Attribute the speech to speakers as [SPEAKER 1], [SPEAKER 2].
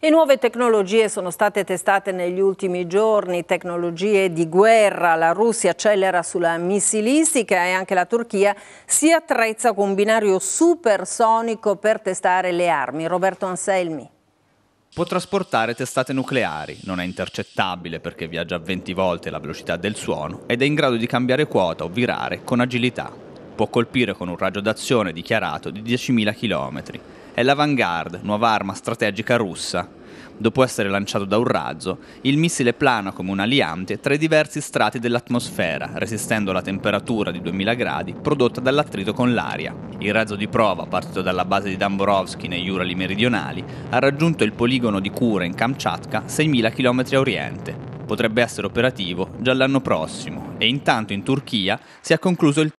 [SPEAKER 1] E nuove tecnologie sono state testate negli ultimi giorni, tecnologie di guerra. La Russia accelera sulla missilistica e anche la Turchia si attrezza con un binario supersonico per testare le armi. Roberto Anselmi.
[SPEAKER 2] Può trasportare testate nucleari, non è intercettabile perché viaggia a 20 volte la velocità del suono ed è in grado di cambiare quota o virare con agilità. Può colpire con un raggio d'azione dichiarato di 10.000 km è l'Avangard, nuova arma strategica russa. Dopo essere lanciato da un razzo, il missile plana come un aliante tra i diversi strati dell'atmosfera, resistendo alla temperatura di 2000 gradi prodotta dall'attrito con l'aria. Il razzo di prova, partito dalla base di Damborovsky negli Urali meridionali, ha raggiunto il poligono di Kure in Kamchatka, 6.000 km a oriente. Potrebbe essere operativo già l'anno prossimo e intanto in Turchia si è concluso il